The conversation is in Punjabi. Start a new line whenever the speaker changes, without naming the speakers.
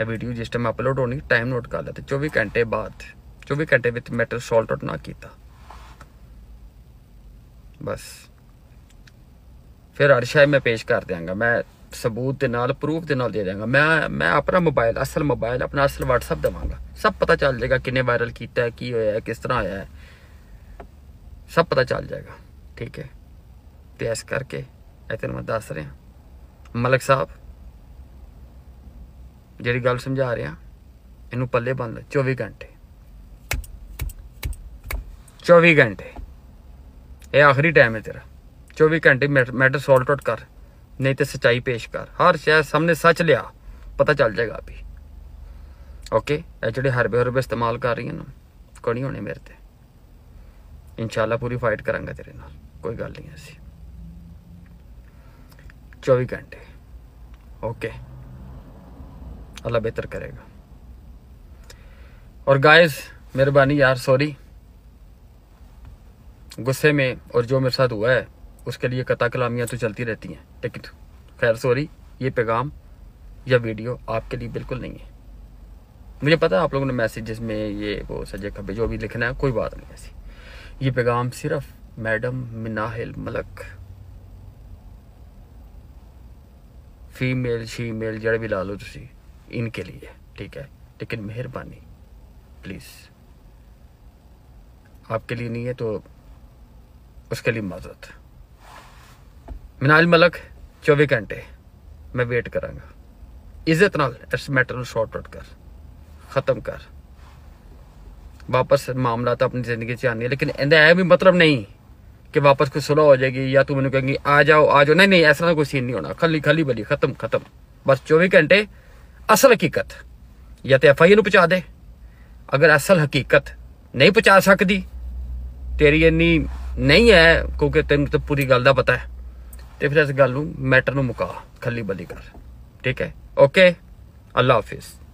ਇਹ ਵੀਡੀਓ ਜਿਸ ਟਾਈਮ ਅਪਲੋਡ ਹੋਣੀ ਟਾਈਮ ਨੋਟ ਕਰ ਲੈ ਤੇ 24 ਘੰਟੇ ਬਾਅਦ 24 ਘੰਟੇ ਵਿੱਚ ਮੈਟਰ ਸੌਲਟ ਆਊਟ ਨਾ ਕੀਤਾ ਬਸ ਫਿਰ ਅਰਸ਼ਾਏ ਮੈਂ ਪੇਸ਼ ਕਰ ਦਿਆਂਗਾ ਮੈਂ ਸਬੂਤ ਦੇ ਨਾਲ ਪ੍ਰੂਫ ਦੇ ਨਾਲ ਦੇ ਦਿਆਂਗਾ ਮੈਂ ਮੈਂ ਆਪਣਾ ਮੋਬਾਈਲ ਅਸਲ ਮੋਬਾਈਲ ਆਪਣਾ ਅਸਲ WhatsApp ਦਵਾਂਗਾ ਸਭ ਪਤਾ ਚੱਲ ਜਾਏਗਾ ਕਿੰਨੇ ਵਾਇਰਲ ਕੀਤਾ ਹੈ ਕੀ ਹੋਇਆ ਹੈ ਕਿਸ ਤਰ੍ਹਾਂ ਆਇਆ ਹੈ ਸਭ ਪਤਾ ਚੱਲ ਜਾਏਗਾ ਠੀਕ ਹੈ ਤੇ ਇਸ ਕਰਕੇ ਇਹ ਤੈਨੂੰ ਮੈਂ ਦੱਸ ਰਿਹਾ ਮਲਕ ਸਾਹਿਬ ਜਿਹੜੀ ਗੱਲ ਸਮਝਾ ਰਿਹਾ ਇਹਨੂੰ ਪੱਲੇ ਬੰਨ 24 ਘੰਟੇ 24 ਘੰਟੇ ਇਹ ਆਖਰੀ ਟਾਈਮ ਹੈ ਤੇਰਾ 24 ਘੰਟੇ ਮੈਟਰ ਸੌਲਟ ਆਊਟ ਕਰ ਨਹੀਂ ਤੇ ਸਚਾਈ ਪੇਸ਼ ਕਰ ਹਰ ਸ਼ੈ ਸਾਹਮਣੇ ਸੱਚ ਲਿਆ ਪਤਾ ਚੱਲ ਜਾਏਗਾ ਵੀ ਓਕੇ ਇਹ ਜਿਹੜੇ ਹਰਬੇ ਹਰਬੇ ਇਸਤੇਮਾਲ ਕਰ ਰਹੀਆਂ ਨੂੰ ਕੋਈ ਨਹੀਂ ਹੋਣੇ ਮੇਰੇ ਤੇ ਇਨਸ਼ਾਅੱਲਾ ਪੂਰੀ ਫਾਈਟ ਕਰਾਂਗਾ ਤੇਰੇ ਨਾਲ ਕੋਈ ਗੱਲ ਨਹੀਂ ਐਸੀ 24 ਘੰਟੇ ਓਕੇ अल्लाह बेहतर करेगा और गाइस मेहरबानी यार सॉरी गुस्से में और जो मेरे साथ हुआ है उसके लिए कता कलामियाँ तो चलती रहती हैं लेकिन खैर सॉरी ये पैगाम या वीडियो आपके लिए बिल्कुल नहीं है मुझे पता है आप लोगों ने मैसेजेस में ये वो सजे खबे जो भी लिखना है कोई बात नहीं ऐसी ये पैगाम सिर्फ madam Minahil Malik female shemale जड़े भी ला लो तुम इनके लिए ठीक है लेकिन मेहरबानी प्लीज़ आपके लिए नहीं है तो उसके लिए माजत मिनाल मलक चौबीस घंटे मैं वेट करांगा इज्जत नाल इस मैटर शॉर्ट आउट कर ख़त्म कर वापस मामला तो अपनी ज़िंदगी आने लेकिन ਇਹਦਾ यह भी मतलब नहीं कि वापस कोई सुलह हो जाएगी या तू मैं कहेंगी आ जाओ आ जाओ नहीं नहीं ऐसा कोई सीन नहीं होना खली खली बली ख़त्म ख़त्म बस चौबीस घंटे ਅਸਲ ਹਕੀਕਤ ਜਾਂ ਤੇ ਐਫਆਈਏ ਨੂੰ ਪਹੁੰਚਾ ਦੇ ਅਗਰ ਅਸਲ ਹਕੀਕਤ ਨਹੀਂ ਪਹੁੰਚਾ ਸਕਦੀ ਤੇਰੀ ਇੰਨੀ ਨਹੀਂ ਹੈ ਕਿਉਂਕਿ ਤੈਨੂੰ ਤਾਂ ਪੂਰੀ ਗੱਲ ਦਾ ਪਤਾ ਹੈ ਤੇ ਫਿਰ ਇਸ ਗੱਲ ਨੂੰ ਮੈਟਰ ਨੂੰ ਮੁਕਾ ਖੱਲੀ ਬੱਲੀ ਕਰ ਠੀਕ ਹੈ ਓਕੇ ਅੱਲਾ ਹਾਫਿਜ਼